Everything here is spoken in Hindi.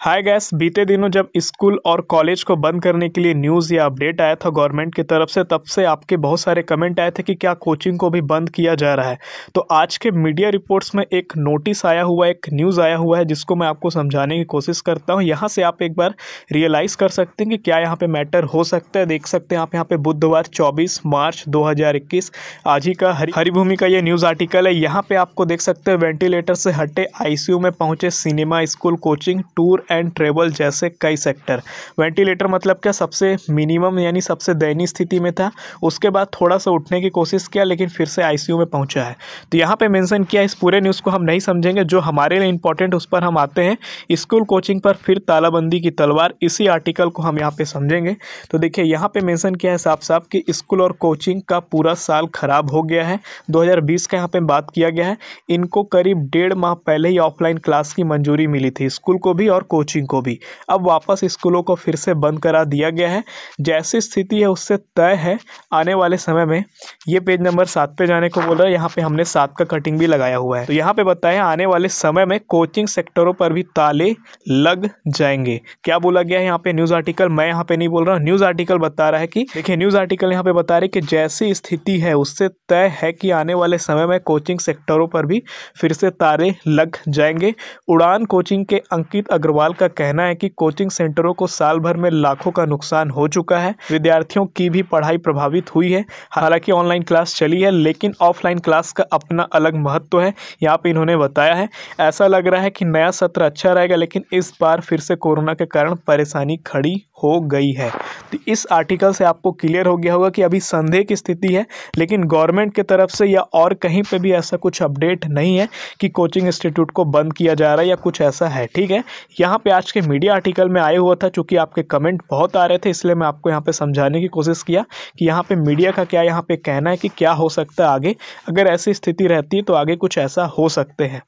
हाय गैस बीते दिनों जब स्कूल और कॉलेज को बंद करने के लिए न्यूज़ या अपडेट आया था गवर्नमेंट की तरफ से तब से आपके बहुत सारे कमेंट आए थे कि क्या कोचिंग को भी बंद किया जा रहा है तो आज के मीडिया रिपोर्ट्स में एक नोटिस आया हुआ एक न्यूज़ आया हुआ है जिसको मैं आपको समझाने की कोशिश करता हूँ यहाँ से आप एक बार रियलाइज़ कर सकते हैं कि क्या यहाँ पर मैटर हो सकता है देख सकते हैं आप यहाँ पर बुधवार चौबीस मार्च दो आज ही का हरि हरिभूमि का ये न्यूज़ आर्टिकल है यहाँ पर आपको देख सकते हैं वेंटिलेटर से हटे आई में पहुँचे cinema school coaching tour tour and travel जैसे कई सेक्टर वेंटिलेटर मतलब क्या सबसे मिनिमम यानी सबसे दयनीय स्थिति में था उसके बाद थोड़ा सा उठने की कोशिश किया लेकिन फिर से आई में पहुँचा है तो यहाँ पर मैंसन किया इस पूरे न्यूज़ को हम नहीं समझेंगे जो हमारे लिए इंपॉर्टेंट उस पर हम आते हैं स्कूल कोचिंग पर फिर तालाबंदी की तलवार इसी आर्टिकल को हम यहाँ पर समझेंगे तो देखिए यहाँ पर मैंसन किया है साफ साफ कि स्कूल और कोचिंग का पूरा साल खराब हो गया है 2020 का यहाँ पे बात किया गया है इनको करीब डेढ़ माह पहले ही ऑफलाइन क्लास की मंजूरी मिली थी स्कूल को भी और कोचिंग को भी अब वापस स्कूलों को फिर से बंद करा दिया गया है जैसी स्थिति है उससे तय है आने वाले समय में ये पेज नंबर सात पे जाने को बोल रहा है यहाँ पे हमने सात का कटिंग भी लगाया हुआ है तो यहाँ पे बताया आने वाले समय में कोचिंग सेक्टरों पर भी ताले लग जाएंगे क्या बोला गया है यहाँ पे न्यूज़ आर्टिकल मैं यहाँ पे नहीं बोल रहा हूँ न्यूज़ आर्टिकल बता रहा है कि देखिए न्यूज़ आर्टिकल यहाँ पे बता रहे कि जैसी स्थिति है उससे तय है कि आने वाले समय में कोचिंग सेक्टरों पर भी फिर से तारे लग जाएंगे उड़ान कोचिंग के अंकित अग्रवाल अग्रवाल का कहना है कि कोचिंग सेंटरों को साल भर में लाखों का नुकसान हो चुका है विद्यार्थियों की भी पढ़ाई प्रभावित हुई है हालांकि ऑनलाइन क्लास चली है लेकिन ऑफलाइन क्लास का अपना अलग महत्व है यहाँ पर इन्होंने बताया है ऐसा लग रहा है कि नया सत्र अच्छा रहेगा लेकिन इस बार फिर से कोरोना के कारण परेशानी खड़ी हो गई है तो इस आर्टिकल से आपको क्लियर हो गया होगा कि अभी संदेह की स्थिति है लेकिन गवर्नमेंट के तरफ से या और कहीं पे भी ऐसा कुछ अपडेट नहीं है कि कोचिंग इंस्टीट्यूट को बंद किया जा रहा है या कुछ ऐसा है ठीक है यहाँ पे आज के मीडिया आर्टिकल में आए हुआ था चूँकि आपके कमेंट बहुत आ रहे थे इसलिए मैं आपको यहाँ पर समझाने की कोशिश किया कि यहाँ पर मीडिया का क्या यहाँ पर कहना है कि क्या हो सकता है आगे अगर ऐसी स्थिति रहती है तो आगे कुछ ऐसा हो सकते हैं